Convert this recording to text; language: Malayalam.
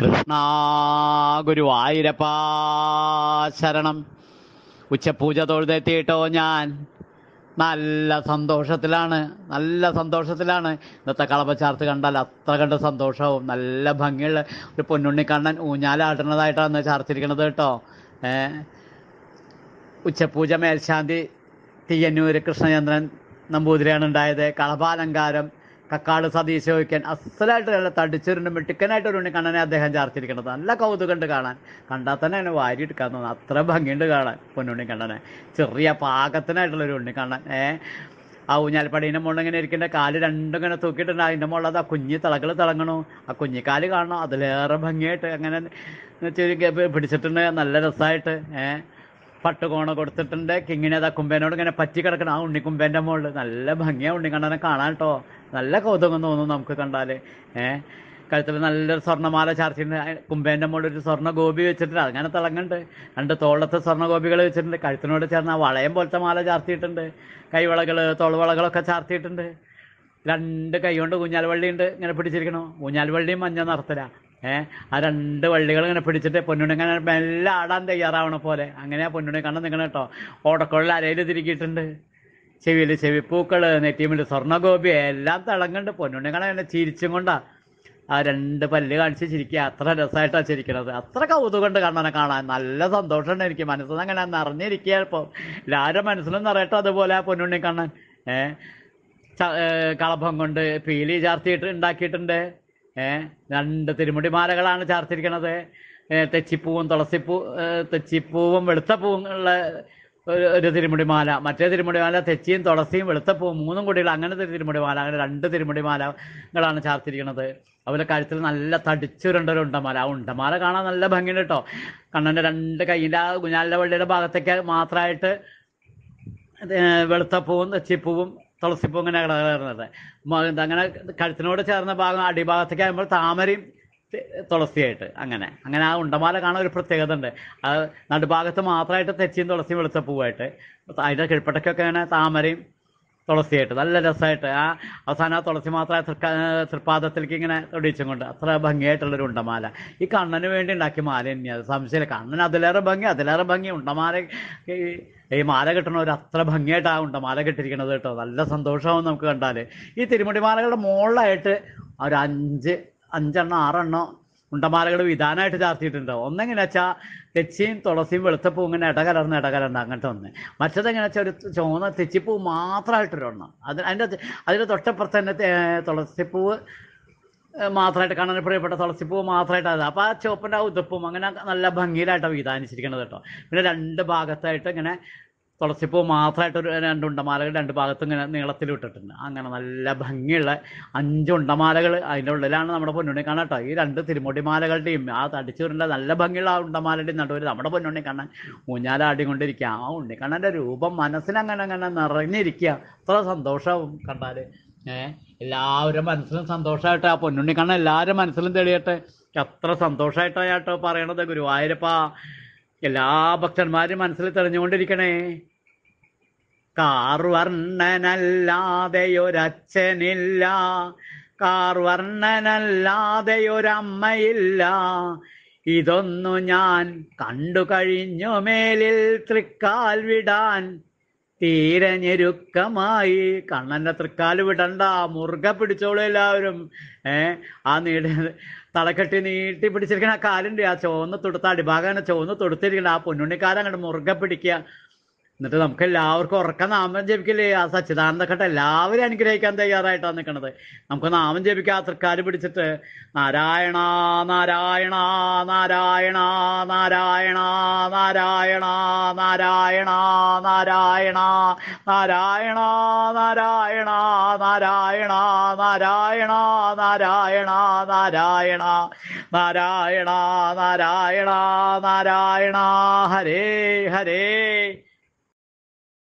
കൃഷ്ണ ഗുരുവായൂരപ്പാ ശരണം ഉച്ചപൂജ തൊഴുതെത്തിയിട്ടോ ഞാൻ നല്ല സന്തോഷത്തിലാണ് നല്ല സന്തോഷത്തിലാണ് ഇന്നത്തെ ചാർത്ത് കണ്ടാൽ അത്ര കണ്ട് സന്തോഷവും നല്ല ഭംഗിയുള്ള ഒരു പൊന്നുണ്ണിക്കണ്ണൻ ഊഞ്ഞാലാട്ടുന്നതായിട്ടാണ് ചാർത്തിരിക്കണത് കേട്ടോ ഉച്ചപൂജ മേൽശാന്തി തിയ്യന്നൂര് കൃഷ്ണചന്ദ്രൻ നമ്പൂതിരിയാണ് ഉണ്ടായത് കളഭാലങ്കാരം കക്കാട് സതീശ് ചോദിക്കാൻ അസലായിട്ട് നല്ല തടിച്ചൊരുണ്ട് മിട്ടിക്കനായിട്ട് ഒരു കണ്ണനെ അദ്ദേഹം ചാർച്ചിരിക്കുന്നത് നല്ല കൗതുകമുണ്ട് കാണാൻ കണ്ടാൽ തന്നെ അതിനെ എടുക്കാൻ തോന്നുന്നു അത്ര ഭംഗിയുണ്ട് കാണാൻ പൊന്നുണ്ണി കണ്ണനെ ചെറിയ പാകത്തിനായിട്ടുള്ള ഒരു ഉണ്ണി കണ്ണൻ ഏഹ് ആ ഊഞ്ഞാൽപ്പടീൻ്റെ മുകളിൽ ഇങ്ങനെ ഇരിക്കേണ്ട കാല് രണ്ടും ഇങ്ങനെ തൂക്കിയിട്ടുണ്ട് അതിൻ്റെ മുകളിൽ അത് ആ കുഞ്ഞി തിളകൾ തിളങ്ങണു ആ കുഞ്ഞിക്കാല് കാണണം അതിലേറെ ഭംഗിയായിട്ട് അങ്ങനെ പിടിച്ചിട്ടുണ്ട് നല്ല രസമായിട്ട് ഏഹ് പട്ടുകോണ കൊടുത്തിട്ടുണ്ട് കിങ്ങിനെ അതാ കുമ്പേനോട് ഇങ്ങനെ പറ്റി കിടക്കണം ആ ഉണ്ണിക്കുമ്പേൻ്റെ മുകളിൽ നല്ല ഭംഗിയാ കണ്ടെ കാണാൻ കേട്ടോ നല്ല കൗതുകം തോന്നുന്നു നമുക്ക് കണ്ടാൽ ഏഹ് കഴുത്തിൽ നല്ലൊരു സ്വർണ്ണമാല ചാർത്തിട്ടുണ്ട് കുമ്പേൻ്റെ മുകളിൽ ഒരു സ്വർണ്ണ ഗോപി വെച്ചിട്ടുണ്ട് അങ്ങനെ തിളങ്ങുന്നുണ്ട് രണ്ട് തോളത്തെ സ്വർണ്ണ ഗോപികൾ വെച്ചിട്ടുണ്ട് കഴുത്തിനോട് ചേർന്ന് ആ വളയം പോലത്തെ മാല ചാർത്തിയിട്ടുണ്ട് കൈവളകൾ തോളവളകളൊക്കെ ചാർത്തിയിട്ടുണ്ട് രണ്ട് കൈ കൊണ്ട് ഊഞ്ഞാൽ വള്ളിയുണ്ട് ഇങ്ങനെ പിടിച്ചിരിക്കണോ ഊഞ്ഞാൽ വള്ളിയും മഞ്ഞ നടത്തല ആ രണ്ട് വള്ളികൾ ഇങ്ങനെ പിടിച്ചിട്ട് പൊന്നുണിങ്ങനെ മെല്ലെ ആടാൻ തയ്യാറാവണ പോലെ അങ്ങനെ പൊന്നുണി കണ്ണം നിങ്ങൾ കേട്ടോ ഓടക്കുഴൽ അരയിൽ തിരിക്കിയിട്ടുണ്ട് ചെവിയിൽ ചെവിപ്പൂക്കൾ നെറ്റിയുമിൽ സ്വർണ്ണഗോപി എല്ലാം തിളങ്ങുന്നുണ്ട് പൊന്നുണിക്കണ എന്നെ ചിരിച്ചും കൊണ്ടാ ആ രണ്ട് പല്ല് കാണിച്ച് ചിരിക്കുക അത്ര രസമായിട്ടാണ് ചിരിക്കണത് അത്ര കൊണ്ട് കണ്ണനെ കാണാൻ നല്ല സന്തോഷമുണ്ട് എനിക്ക് മനസ്സിൽ അങ്ങനെ നിറഞ്ഞിരിക്കുക ഇപ്പോൾ എല്ലാവരും മനസ്സിലും നിറയട്ടോ അതുപോലെ ആ പൊന്നുണ്ണി കണ്ണൻ ഏഹ് കളഭം കൊണ്ട് പീലി ചാർത്തിയിട്ട് ഉണ്ടാക്കിയിട്ടുണ്ട് രണ്ട് തിരുമുടി മാലകളാണ് ചാർത്തിരിക്കണത് തെച്ചിപ്പൂവും തുളസിപ്പൂ തെച്ചിപ്പൂവും പൂവും ഉള്ള ഒരു തിരുമുടിമാല മറ്റേ തിരുമുടിമാല തെച്ചിയും തുളസിയും പൂവും മൂന്നും കൂടിയുള്ള അങ്ങനത്തെ ഒരു തിരുമുടിമാല അങ്ങനെ രണ്ട് തിരുമുടിമാലകളാണ് ചാർത്തിരിക്കണത് അവരുടെ കഴുത്തിൽ നല്ല തടിച്ചുരുണ്ട ഒരു ഉണ്ടമാല ആ ഉണ്ടമാല കാണാൻ നല്ല ഭംഗിയുണ്ട് കേട്ടോ കണ്ണൻ്റെ രണ്ട് കൈയിൻ്റെ ആ കുഞ്ഞാലിൻ്റെ വള്ളിയുടെ ഭാഗത്തേക്ക് മാത്രമായിട്ട് വെളുത്തപ്പൂവും തെച്ചിപ്പൂവും തുളസിപ്പൂ ഇങ്ങനെ കിടന്നത് അങ്ങനെ കഴുത്തിനോട് ചേർന്ന ഭാഗം അടിഭാഗത്തേക്ക് ആകുമ്പോൾ താമരയും തുളസിയായിട്ട് അങ്ങനെ അങ്ങനെ ആ ഉണ്ടമാല കാണാൻ ഒരു പ്രത്യേകത ഉണ്ട് അത് നടുഭാഗത്ത് മാത്രമായിട്ട് തെച്ചിയും തുളസിയും വെളുത്ത പൂവായിട്ട് അതിൻ്റെ കീഴ്പ്പട്ടയ്ക്കൊക്കെ അങ്ങനെ താമരയും തുളസിയായിട്ട് നല്ല രസമായിട്ട് ആ അവസാനം ആ തുളസി മാത്രം തൃപ്പാദത്തിലേക്ക് ഇങ്ങനെ തൊടിച്ചും കൊണ്ട് അത്ര ഭംഗിയായിട്ടുള്ളൊരു ഉണ്ടമാല ഈ കണ്ണന് വേണ്ടി ഉണ്ടാക്കിയ മാല തന്നെയാണ് സംശയമില്ല കണ്ണന് അതിലേറെ ഭംഗി അതിലേറെ ഭംഗി ഉണ്ടമാല ഈ മാല കിട്ടണവർ അത്ര ആ ഉണ്ടമാല കിട്ടിയിരിക്കണത് കേട്ടോ നല്ല സന്തോഷമാവും നമുക്ക് കണ്ടാൽ ഈ തിരുമുടി മാലകളുടെ മുകളിലായിട്ട് ഒരു അഞ്ച് അഞ്ചെണ്ണം ആറെണ്ണം മുണ്ടമാലകൾ വിധാനമായിട്ട് ചാർത്തിയിട്ടുണ്ട് ഒന്നെങ്ങനെ വെച്ചാൽ തെച്ചിയും തുളസിയും വെളുത്തപ്പൂ ഇങ്ങനെ ഇടകലർന്ന് ഇടകലർന്ന് അങ്ങനത്തെ ഒന്ന് മറ്റതെങ്ങനെ വെച്ചാൽ ഒരു ചുവന്ന തെച്ചിപ്പൂ മാത്രമായിട്ടൊരെണ്ണം അത് അതിൻ്റെ അതിൻ്റെ തൊട്ടപ്പുറത്ത് തന്നെ തുളസിപ്പൂവ് മാത്രമായിട്ട് കാണാൻ പ്രിയപ്പെട്ട തുളസിപ്പൂവ് മാത്രമായിട്ട് അത് അപ്പോൾ ആ ചുവപ്പിൻ്റെ ആ ഉതുപ്പും അങ്ങനെ നല്ല ഭംഗിയിലായിട്ടാണ് വിധാനിച്ചിരിക്കുന്നത് കേട്ടോ പിന്നെ രണ്ട് ഭാഗത്തായിട്ട് ഇങ്ങനെ തുളസിപ്പൂ മാത്രമായിട്ട് ഒരു രണ്ട് ഉണ്ടമാലകൾ രണ്ട് ഭാഗത്തും ഇങ്ങനെ നീളത്തിൽ ഇട്ടിട്ടുണ്ട് അങ്ങനെ നല്ല ഭംഗിയുള്ള അഞ്ച് ഉണ്ടമാലകൾ അതിൻ്റെ ഉള്ളിലാണ് നമ്മുടെ പൊന്നുണ്ണി കാണാൻ കേട്ടോ ഈ രണ്ട് തിരുമുടിമാലകളുടെയും ആ തടിച്ചു വരേണ്ട നല്ല ഭംഗിയുള്ള ആ ഉണ്ടമാലയുടെയും നടുവിൽ നമ്മുടെ പൊന്നുണ്ണി ഊഞ്ഞാലാടി കൊണ്ടിരിക്കുക ആ ഉണ്ണിക്കണ്ണൻ്റെ രൂപം മനസ്സിനങ്ങനെ അങ്ങനെ നിറഞ്ഞിരിക്കുക അത്ര സന്തോഷവും കണ്ടാൽ ഏഹ് എല്ലാവരും മനസ്സിലും സന്തോഷമായിട്ട് ആ പൊന്നുണ്ണി കണ്ണൻ എല്ലാവരും മനസ്സിലും തെളിയട്ടെ അത്ര സന്തോഷമായിട്ടോ പറയണത് ഗുരുവായൂരപ്പ എല്ലാ ഭക്തന്മാരും മനസ്സിൽ തെളിഞ്ഞുകൊണ്ടിരിക്കണേ കാർവർണ്ണനല്ലാതെയൊരച്ഛനില്ല കാർവർണ്ണനല്ലാതെയൊരമ്മയില്ല ഇതൊന്നു ഞാൻ കണ്ടു കഴിഞ്ഞു മേലിൽ തൃക്കാൽ വിടാൻ തീരെ ഞെരുക്കമായി കണ്ണന്റെ തൃക്കാൽ വിടണ്ട മുറുക പിടിച്ചോളൂ എല്ലാവരും ഏർ ആ നീട തലക്കെട്ടി നീട്ടി പിടിച്ചിരിക്കണ ആ കാലുണ്ട് ആ ചോന്ന് തൊടുത്ത അടിഭാഗം ചോന്ന് തൊടുത്തിരിക്കണ ആ പൊന്നുണ്ണിക്കാലം അങ്ങോട്ട് മുറുക പിടിക്കുക എന്നിട്ട് നമുക്ക് എല്ലാവർക്കും ഉറക്ക നാമം ജപിക്കില്ലേ ആ സച്ചിദാനന്ദ എല്ലാവരും അനുഗ്രഹിക്കാൻ തയ്യാറായിട്ടാണ് നിൽക്കുന്നത് നമുക്ക് നാമം ജപിക്കുക ആ പിടിച്ചിട്ട് നാരായണ നാരായണ നാരായണ നാരായണ നാരായണ നാരായണ നാരായണ നാരായണ നാരായണ നാരായണ നാരായണ നാരായണ നാരായണ നാരായണ നാരായണ നാരായണ ഹരേ ഹരേ